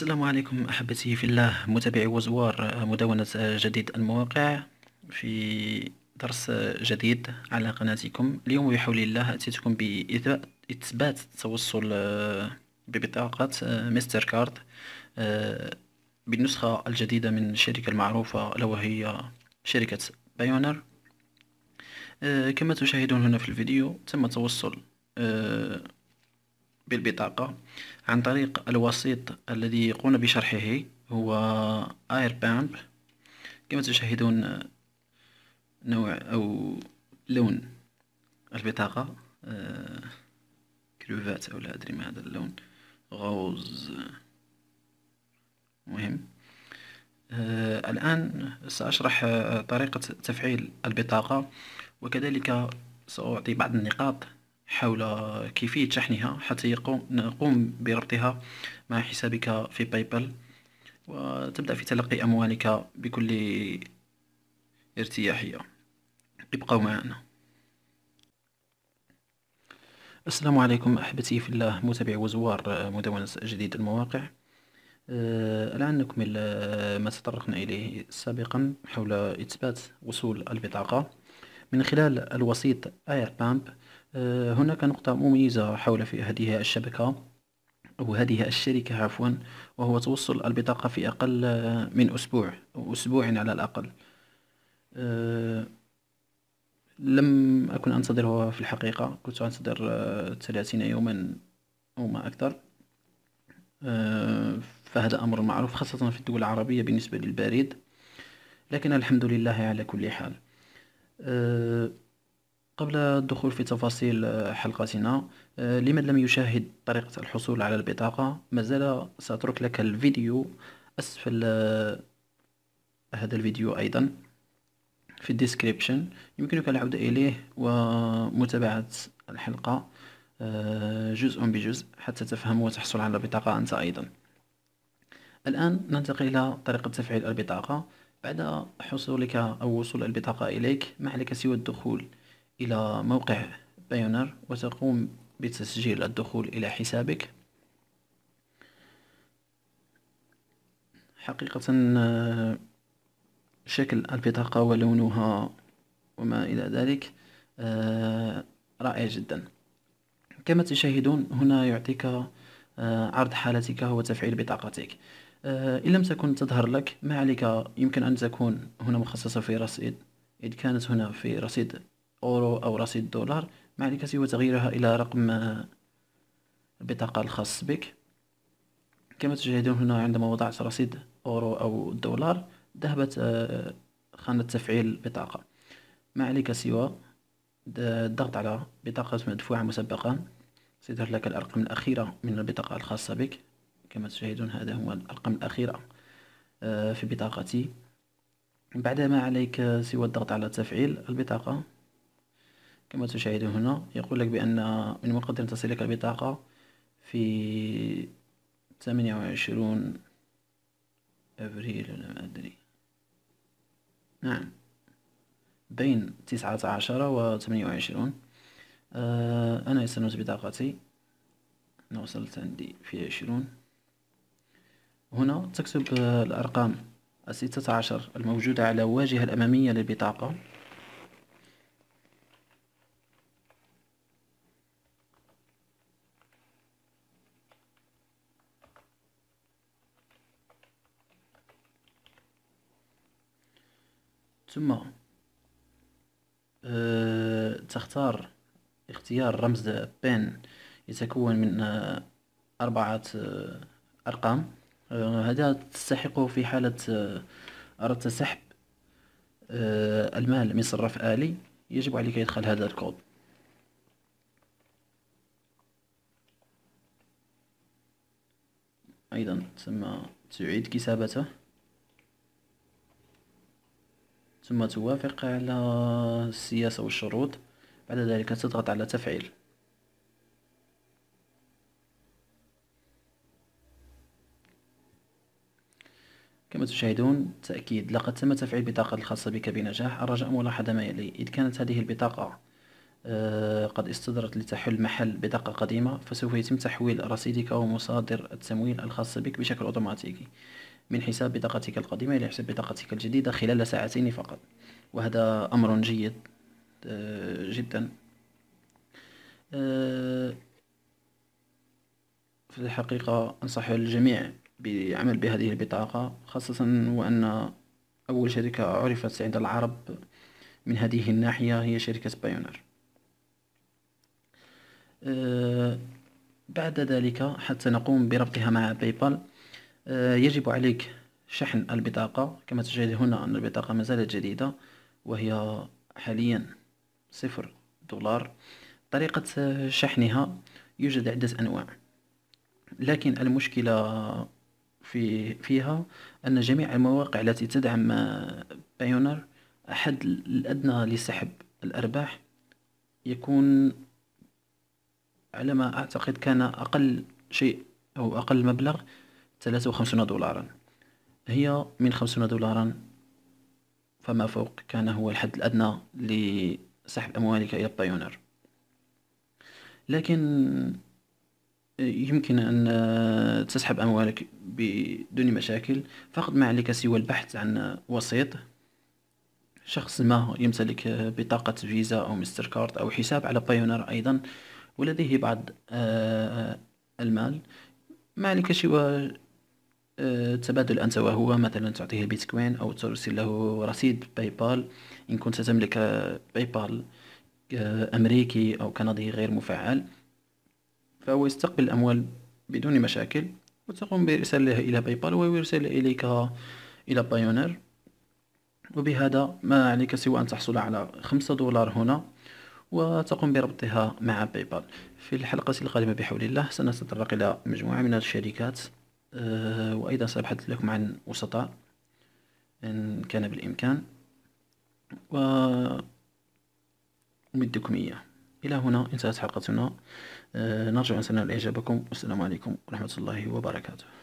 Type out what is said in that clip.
السلام عليكم أحبتي في الله متابعي وزوار آه، مدونة آه، جديد المواقع في درس آه، جديد على قناتكم اليوم بحول الله أتيتكم بإثبات التوصل ببطاقة مستر كارد بالنسخة الجديدة من الشركة المعروفة لو هي شركة بايونر كما تشاهدون هنا في الفيديو تم توصل بالبطاقة عن طريق الوسيط الذي يقوم بشرحه هو اير بامب كما تشاهدون نوع أو لون البطاقة آه، كروفات أو لا أدري ما هذا اللون غوز مهم آه، الآن سأشرح طريقة تفعيل البطاقة وكذلك سأعطي بعض النقاط حول كيفية شحنها حتى نقوم بربطها مع حسابك في بايبل وتبدأ في تلقي أموالك بكل ارتياحية ابقوا معنا السلام عليكم أحبتي في الله متابع وزوار مدونة جديد المواقع آه، الآن نكمل آه، ما تطرقنا إليه سابقا حول إثبات وصول البطاقة من خلال الوسيط بامب آه، هناك نقطة مميزة حول في هذه الشبكة أو هذه الشركة عفوا وهو توصل البطاقة في أقل من أسبوع أو أسبوع على الأقل آه، لم أكن أنتظرها في الحقيقة كنت أنتظر آه، ثلاثين يوما أو ما أكثر فهذا أمر معروف خاصة في الدول العربية بالنسبة للبريد لكن الحمد لله على كل حال أه قبل الدخول في تفاصيل حلقتنا آه، لمن لم يشاهد طريقة الحصول على البطاقة مازال سأترك لك الفيديو أسفل آه، هذا الفيديو أيضا في الديسكريبشن يمكنك العودة إليه ومتابعة الحلقة آه، جزء بجزء حتى تفهم وتحصل على البطاقة أنت أيضا الآن ننتقل إلى طريقة تفعيل البطاقة بعد حصولك أو وصول البطاقة إليك ما عليك سوى الدخول إلى موقع بايونر وتقوم بتسجيل الدخول إلى حسابك حقيقة آه، شكل البطاقة ولونها وما إلى ذلك آه، رائع جدا كما تشاهدون هنا يعطيك آه، عرض حالتك وتفعيل بطاقتك إن لم تكن تظهر لك ما عليك يمكن أن تكون هنا مخصصة في رصيد إذ كانت هنا في رصيد أورو أو رصيد دولار ما عليك سوى تغييرها إلى رقم البطاقة الخاص بك كما تشاهدون هنا عندما وضعت رصيد أورو أو دولار ذهبت آه، خانة تفعيل البطاقة ما عليك سوى الضغط على بطاقة مدفوعة مسبقا سيظهر لك الأرقام الأخيرة من البطاقة الخاصة بك كما تشاهدون هذا هو الأرقام الأخيرة آه، في بطاقتي بعد ما عليك آه، سوى الضغط على تفعيل البطاقة كما تشاهدون هنا يقول لك بأن من المقدر أن تصلك البطاقة في 28 أبريل ولا ما أدري نعم بين 19 و 28 آه، أنا استلمت بطاقتي أنا وصلت عندي في 20 هنا تكتب آه، الأرقام الستة عشر الموجودة على الواجهة الأمامية للبطاقة ثم أه تختار اختيار رمز بين يتكون من أه، أربعة أه، أرقام أه، هذا تستحقه في حالة أردت سحب المال من صرف آلي يجب عليك إدخال هذا الكود أيضا ثم تعيد كتابته ثم توافق على السياسة والشروط بعد ذلك تضغط على تفعيل كما تشاهدون تأكيد لقد تم تفعيل البطاقة الخاصة بك بنجاح الرجاء ملاحظة ما يلي إذ كانت هذه البطاقة آه، قد استدرت لتحل محل بطاقة قديمة فسوف يتم تحويل رصيدك ومصادر مصادر التمويل الخاصة بك بشكل أوتوماتيكي من حساب بطاقتك القديمة إلى حساب بطاقتك الجديدة خلال ساعتين فقط وهذا أمر جيد آه، جدا آه، في الحقيقة أنصح الجميع بالعمل بهذه البطاقة خاصة وأن أول شركة عرفت عند العرب من هذه الناحية هي شركة بايونير آه، بعد ذلك حتى نقوم بربطها مع بايبال آه، يجب عليك شحن البطاقة كما تشاهد هنا أن البطاقة مازالت جديدة وهي حاليا صفر دولار طريقة شحنها يوجد عدة أنواع لكن المشكلة في فيها أن جميع المواقع التي تدعم بايونر الحد الأدنى لسحب الأرباح يكون على ما أعتقد كان أقل شيء أو أقل مبلغ ثلاثة وخمسون دولارا هي من خمسون دولارا فما فوق كان هو الحد الأدنى لسحب أموالك إلى بايونير لكن يمكن أن تسحب أموالك بدون مشاكل فقط ما عليك سوى البحث عن وسيط شخص ما يمتلك بطاقة فيزا أو مستر كارد أو حساب على بايونير أيضا ولديه بعض آه، المال ما عليك سوى أه، تبادل أنت وهو مثلا تعطيه بيتكوين أو ترسل له رصيد باي بال إن كنت تملك باي بال أه، أمريكي أو كندي غير مفعل فهو يستقبل الأموال بدون مشاكل وتقوم بإرسالها إلى باي بال ويرسل إليك إلى بايونير وبهذا ما عليك سوى أن تحصل على خمسة دولار هنا وتقوم بربطها مع باي بال في الحلقة القادمة بحول الله سنتطرق إلى مجموعة من الشركات آه، وأيضا سأبحث لكم عن وسطاء إن كان بالإمكان و امدكم إياه إلى هنا انتهت حلقتنا آه، نرجو أن تنال إعجابكم والسلام عليكم ورحمة الله وبركاته